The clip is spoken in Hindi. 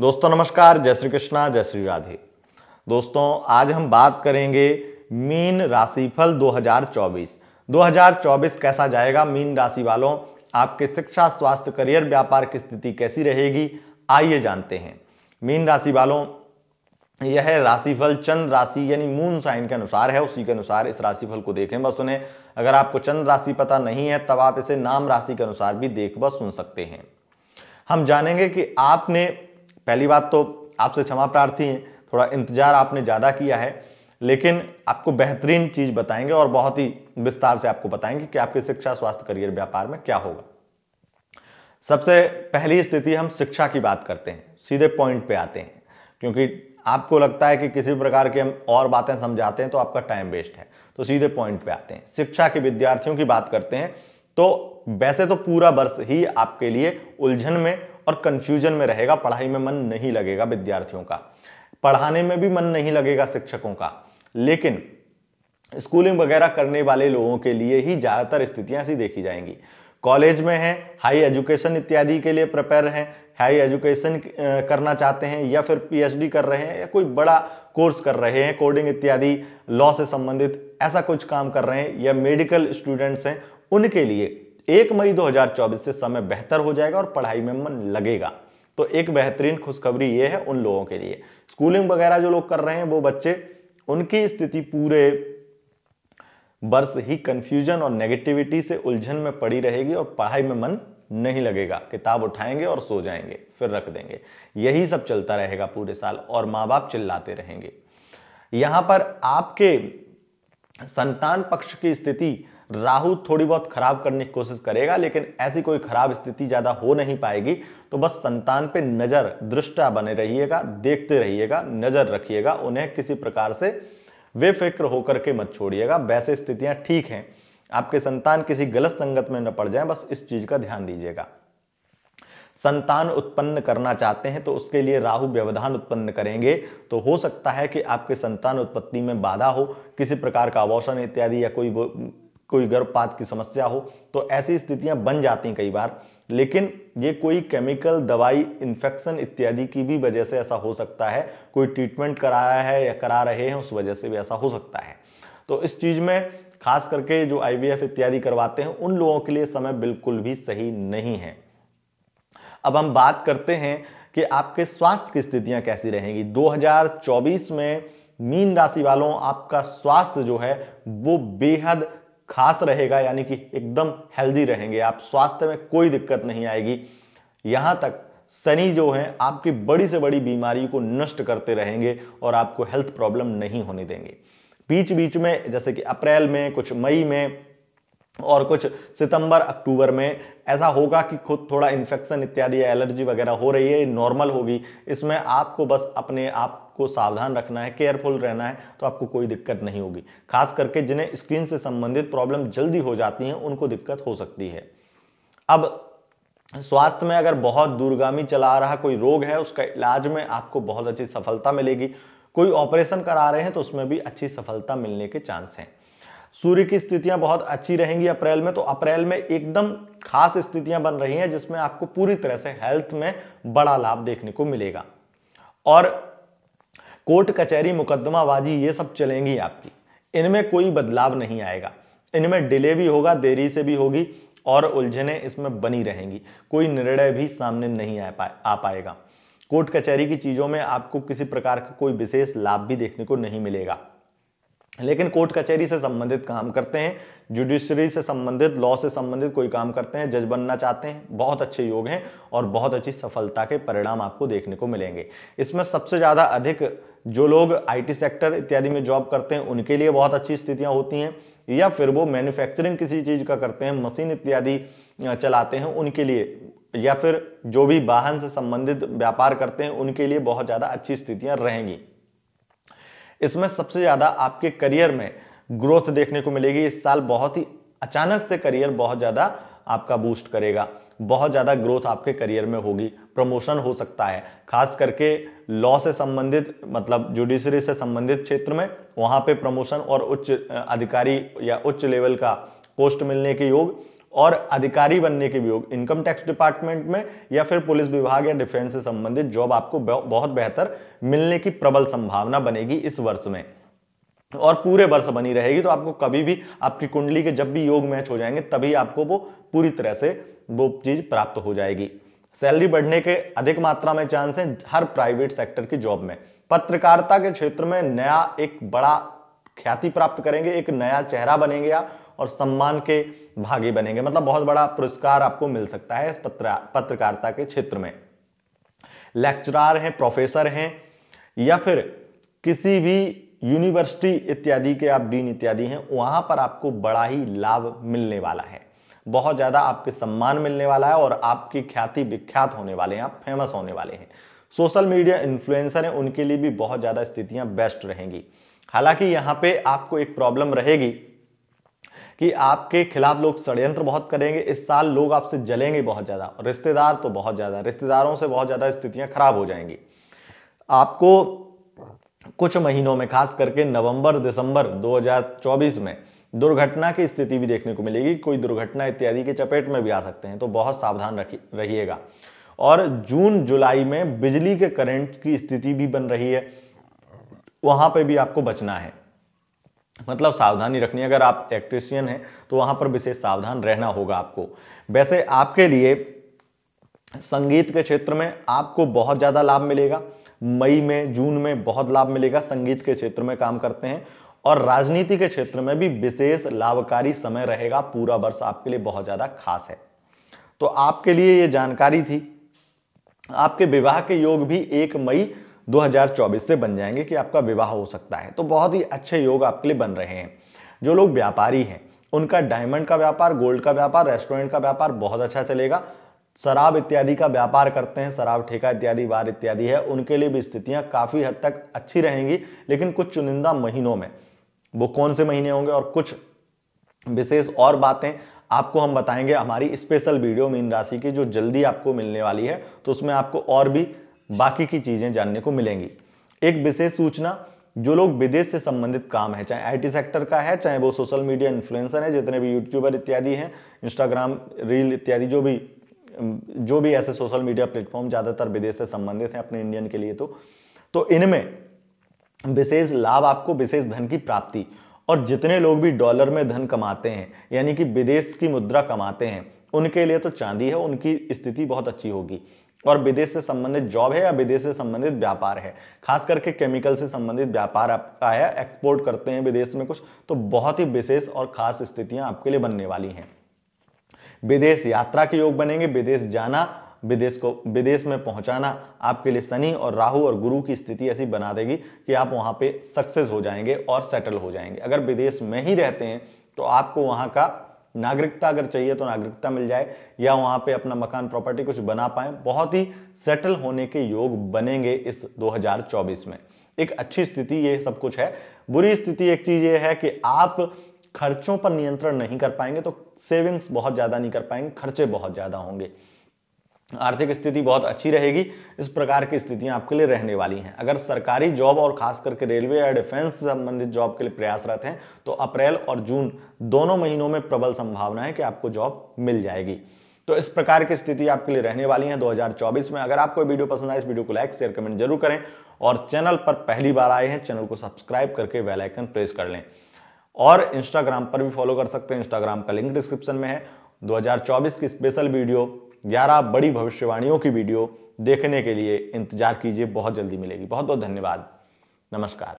दोस्तों नमस्कार जय श्री कृष्णा जय श्री राधे दोस्तों आज हम बात करेंगे मीन राशिफल 2024 2024 कैसा जाएगा मीन राशि वालों आपके शिक्षा स्वास्थ्य करियर व्यापार की स्थिति कैसी रहेगी आइए जानते हैं मीन राशि वालों यह राशिफल चंद्र राशि यानी मून साइन के अनुसार है उसी के अनुसार इस राशिफल को देखें व सुने अगर आपको चंद्र राशि पता नहीं है तब आप इसे नाम राशि के अनुसार भी देख व सुन सकते हैं हम जानेंगे कि आपने पहली बात तो आपसे क्षमा प्रार्थी हैं थोड़ा इंतज़ार आपने ज़्यादा किया है लेकिन आपको बेहतरीन चीज़ बताएंगे और बहुत ही विस्तार से आपको बताएंगे कि आपकी शिक्षा स्वास्थ्य करियर व्यापार में क्या होगा सबसे पहली स्थिति हम शिक्षा की बात करते हैं सीधे पॉइंट पे आते हैं क्योंकि आपको लगता है कि किसी भी प्रकार की हम और बातें समझाते हैं तो आपका टाइम वेस्ट है तो सीधे पॉइंट पे आते हैं शिक्षा के विद्यार्थियों की बात करते हैं तो वैसे तो पूरा वर्ष ही आपके लिए उलझन में और कंफ्यूजन में रहेगा पढ़ाई में मन नहीं लगेगा विद्यार्थियों का पढ़ाने में भी मन नहीं लगेगा शिक्षकों का लेकिन स्कूलिंग वगैरह करने वाले लोगों के लिए ही ज़्यादातर स्थितियाँ ऐसी देखी जाएंगी कॉलेज में हैं हाई एजुकेशन इत्यादि के लिए प्रिपेयर हैं हाई एजुकेशन करना चाहते हैं या फिर पीएचडी कर रहे हैं या कोई बड़ा कोर्स कर रहे हैं कोडिंग इत्यादि लॉ से संबंधित ऐसा कुछ काम कर रहे हैं या मेडिकल स्टूडेंट्स हैं उनके लिए एक मई 2024 से समय बेहतर हो जाएगा और पढ़ाई में मन लगेगा तो एक बेहतरीन खुशखबरी ये है उन लोगों के लिए स्कूलिंग वगैरह जो लोग कर रहे हैं वो बच्चे उनकी स्थिति पूरे वर्ष ही कंफ्यूजन और नेगेटिविटी से उलझन में पड़ी रहेगी और पढ़ाई में मन नहीं लगेगा किताब उठाएंगे और सो जाएंगे फिर रख देंगे यही सब चलता रहेगा पूरे साल और माँ बाप चिल्लाते रहेंगे यहाँ पर आपके संतान पक्ष की स्थिति राहु थोड़ी बहुत खराब करने की कोशिश करेगा लेकिन ऐसी कोई खराब स्थिति ज़्यादा हो नहीं पाएगी तो बस संतान पे नज़र दृष्टा बने रहिएगा देखते रहिएगा नज़र रखिएगा उन्हें किसी प्रकार से बेफिक्र होकर के मत छोड़िएगा वैसे स्थितियां ठीक हैं आपके संतान किसी गलत संगत में न पड़ जाए बस इस चीज़ का ध्यान दीजिएगा संतान उत्पन्न करना चाहते हैं तो उसके लिए राहु व्यवधान उत्पन्न करेंगे तो हो सकता है कि आपके संतान उत्पत्ति में बाधा हो किसी प्रकार का अवॉशन इत्यादि या कोई कोई गर्भपात की समस्या हो तो ऐसी स्थितियां बन जाती हैं कई बार लेकिन ये कोई केमिकल दवाई इन्फेक्शन इत्यादि की भी वजह से ऐसा हो सकता है कोई ट्रीटमेंट कराया है या करा रहे हैं उस वजह से भी ऐसा हो सकता है तो इस चीज़ में खास करके जो आईवीएफ इत्यादि करवाते हैं उन लोगों के लिए समय बिल्कुल भी सही नहीं है अब हम बात करते हैं कि आपके स्वास्थ्य की स्थितियां कैसी रहेंगी 2024 में मीन राशि वालों आपका स्वास्थ्य जो है वो बेहद खास रहेगा यानी कि एकदम हेल्दी रहेंगे आप स्वास्थ्य में कोई दिक्कत नहीं आएगी यहाँ तक शनि जो है आपकी बड़ी से बड़ी बीमारी को नष्ट करते रहेंगे और आपको हेल्थ प्रॉब्लम नहीं होने देंगे बीच बीच में जैसे कि अप्रैल में कुछ मई में और कुछ सितंबर अक्टूबर में ऐसा होगा कि खुद थोड़ा इन्फेक्शन इत्यादि एलर्जी वगैरह हो रही है नॉर्मल होगी इसमें आपको बस अपने आप को सावधान रखना है केयरफुल रहना है तो आपको कोई दिक्कत नहीं होगी खास करके जिन्हें स्किन से संबंधित प्रॉब्लम जल्दी हो जाती हैं उनको दिक्कत हो सकती है अब स्वास्थ्य में अगर बहुत दूरगामी चला रहा कोई रोग है उसका इलाज में आपको बहुत अच्छी सफलता मिलेगी कोई ऑपरेशन करा रहे हैं तो उसमें भी अच्छी सफलता मिलने के चांस हैं सूर्य की स्थितियां बहुत अच्छी रहेंगी अप्रैल में तो अप्रैल में एकदम खास स्थितियां बन रही हैं जिसमें आपको पूरी तरह से हेल्थ में बड़ा लाभ देखने को मिलेगा और कोर्ट कचहरी मुकदमाबाजी ये सब चलेंगी आपकी इनमें कोई बदलाव नहीं आएगा इनमें डिले भी होगा देरी से भी होगी और उलझने इसमें बनी रहेंगी कोई निर्णय भी सामने नहीं आ पाए आ पाएगा कोर्ट कचहरी की चीज़ों में आपको किसी प्रकार का कोई विशेष लाभ भी देखने को नहीं मिलेगा लेकिन कोर्ट कचहरी से संबंधित काम करते हैं जुडिशरी से संबंधित लॉ से संबंधित कोई काम करते हैं जज बनना चाहते हैं बहुत अच्छे योग हैं और बहुत अच्छी सफलता के परिणाम आपको देखने को मिलेंगे इसमें सबसे ज़्यादा अधिक जो लोग आईटी सेक्टर इत्यादि में जॉब करते हैं उनके लिए बहुत अच्छी स्थितियाँ होती हैं या फिर वो मैन्युफैक्चरिंग किसी चीज़ का करते हैं मशीन इत्यादि चलाते हैं उनके लिए या फिर जो भी वाहन से संबंधित व्यापार करते हैं उनके लिए बहुत ज़्यादा अच्छी स्थितियाँ रहेंगी इसमें सबसे ज़्यादा आपके करियर में ग्रोथ देखने को मिलेगी इस साल बहुत ही अचानक से करियर बहुत ज़्यादा आपका बूस्ट करेगा बहुत ज़्यादा ग्रोथ आपके करियर में होगी प्रमोशन हो सकता है खास करके लॉ से संबंधित मतलब जुडिशरी से संबंधित क्षेत्र में वहाँ पे प्रमोशन और उच्च अधिकारी या उच्च लेवल का पोस्ट मिलने के योग और अधिकारी बनने के भी योग इनकम टैक्स डिपार्टमेंट में या फिर पुलिस विभाग या डिफेंस से संबंधित जॉब आपको बहुत बेहतर मिलने की प्रबल संभावना बनेगी इस वर्ष में और पूरे वर्ष बनी रहेगी तो आपको कभी भी आपकी कुंडली के जब भी योग मैच हो जाएंगे तभी आपको वो पूरी तरह से वो चीज प्राप्त हो जाएगी सैलरी बढ़ने के अधिक मात्रा में चांस है हर प्राइवेट सेक्टर की जॉब में पत्रकारिता के क्षेत्र में नया एक बड़ा ख्याति प्राप्त करेंगे एक नया चेहरा बनेंगे आप और सम्मान के भागी बनेंगे मतलब बहुत बड़ा पुरस्कार आपको मिल सकता है इस पत्र पत्रकारिता के क्षेत्र में लेक्चरार हैं प्रोफेसर हैं या फिर किसी भी यूनिवर्सिटी इत्यादि के आप डीन इत्यादि हैं वहाँ पर आपको बड़ा ही लाभ मिलने वाला है बहुत ज़्यादा आपके सम्मान मिलने वाला है और आपकी ख्याति विख्यात होने वाले हैं आप फेमस होने वाले हैं सोशल मीडिया इन्फ्लुएंसर हैं उनके लिए भी बहुत ज़्यादा स्थितियाँ बेस्ट रहेंगी हालांकि यहाँ पे आपको एक प्रॉब्लम रहेगी कि आपके खिलाफ लोग षड्यंत्र बहुत करेंगे इस साल लोग आपसे जलेंगे बहुत ज़्यादा और रिश्तेदार तो बहुत ज़्यादा रिश्तेदारों से बहुत ज़्यादा स्थितियाँ खराब हो जाएंगी आपको कुछ महीनों में खास करके नवंबर दिसंबर 2024 में दुर्घटना की स्थिति भी देखने को मिलेगी कोई दुर्घटना इत्यादि के चपेट में भी आ सकते हैं तो बहुत सावधान रहिएगा और जून जुलाई में बिजली के करंट की स्थिति भी बन रही है वहां पे भी आपको बचना है मतलब सावधानी रखनी है अगर आप इलेक्ट्रिशियन हैं तो वहाँ पर विशेष सावधान रहना होगा आपको वैसे आपके लिए संगीत के क्षेत्र में आपको बहुत ज़्यादा लाभ मिलेगा मई में जून में बहुत लाभ मिलेगा संगीत के क्षेत्र में काम करते हैं और राजनीति के क्षेत्र में भी विशेष लाभकारी समय रहेगा पूरा वर्ष आपके लिए बहुत ज़्यादा खास है तो आपके लिए ये जानकारी थी आपके विवाह के योग भी एक मई 2024 से बन जाएंगे कि आपका विवाह हो सकता है तो बहुत ही अच्छे योग आपके लिए बन रहे हैं जो लोग व्यापारी हैं उनका डायमंड का व्यापार गोल्ड का व्यापार रेस्टोरेंट का व्यापार बहुत अच्छा चलेगा शराब इत्यादि का व्यापार करते हैं शराब ठेका इत्यादि बार इत्यादि है उनके लिए भी स्थितियाँ काफ़ी हद तक अच्छी रहेंगी लेकिन कुछ चुनिंदा महीनों में वो कौन से महीने होंगे और कुछ विशेष और बातें आपको हम बताएंगे हमारी स्पेशल वीडियो मीन राशि की जो जल्दी आपको मिलने वाली है तो उसमें आपको और भी बाकी की चीज़ें जानने को मिलेंगी एक विशेष सूचना जो लोग विदेश से संबंधित काम है चाहे आईटी सेक्टर का है चाहे वो सोशल मीडिया इन्फ्लुएंसर है जितने भी यूट्यूबर इत्यादि हैं इंस्टाग्राम रील इत्यादि जो भी जो भी ऐसे सोशल मीडिया प्लेटफॉर्म ज़्यादातर विदेश से संबंधित हैं अपने इंडियन के लिए तो तो इनमें विशेष लाभ आपको विशेष धन की प्राप्ति और जितने लोग भी डॉलर में धन कमाते हैं यानी कि विदेश की मुद्रा कमाते हैं उनके लिए तो चांदी है उनकी स्थिति बहुत अच्छी होगी और विदेश से संबंधित जॉब है या विदेश से संबंधित व्यापार है खास करके केमिकल से संबंधित व्यापार आपका है एक्सपोर्ट करते हैं विदेश में कुछ तो बहुत ही विशेष और खास स्थितियां आपके लिए बनने वाली हैं विदेश यात्रा के योग बनेंगे विदेश जाना विदेश को विदेश में पहुंचाना आपके लिए शनि और राहु और गुरु की स्थिति ऐसी बना देगी कि आप वहां पे सक्सेस हो जाएंगे और सेटल हो जाएंगे अगर विदेश में ही रहते हैं तो आपको वहां का नागरिकता अगर चाहिए तो नागरिकता मिल जाए या वहां पे अपना मकान प्रॉपर्टी कुछ बना पाए बहुत ही सेटल होने के योग बनेंगे इस 2024 में एक अच्छी स्थिति ये सब कुछ है बुरी स्थिति एक चीज ये है कि आप खर्चों पर नियंत्रण नहीं कर पाएंगे तो सेविंग्स बहुत ज्यादा नहीं कर पाएंगे खर्चे बहुत ज्यादा होंगे आर्थिक स्थिति बहुत अच्छी रहेगी इस प्रकार की स्थितियां आपके लिए रहने वाली हैं अगर सरकारी जॉब और खास करके रेलवे या डिफेंस संबंधित जॉब के लिए प्रयासरत हैं तो अप्रैल और जून दोनों महीनों में प्रबल संभावना है कि आपको जॉब मिल जाएगी तो इस प्रकार की स्थिति आपके लिए रहने वाली है 2024 में अगर आपको वीडियो पसंद आए इस वीडियो को लाइक शेयर कमेंट जरूर करें और चैनल पर पहली बार आए हैं चैनल को सब्सक्राइब करके बेल आइकन प्रेस कर लें और इंस्टाग्राम पर भी फॉलो कर सकते हैं इंस्टाग्राम का लिंक डिस्क्रिप्शन में है 2024 की स्पेशल वीडियो ग्यारह बड़ी भविष्यवाणियों की वीडियो देखने के लिए इंतजार कीजिए बहुत जल्दी मिलेगी बहुत बहुत धन्यवाद नमस्कार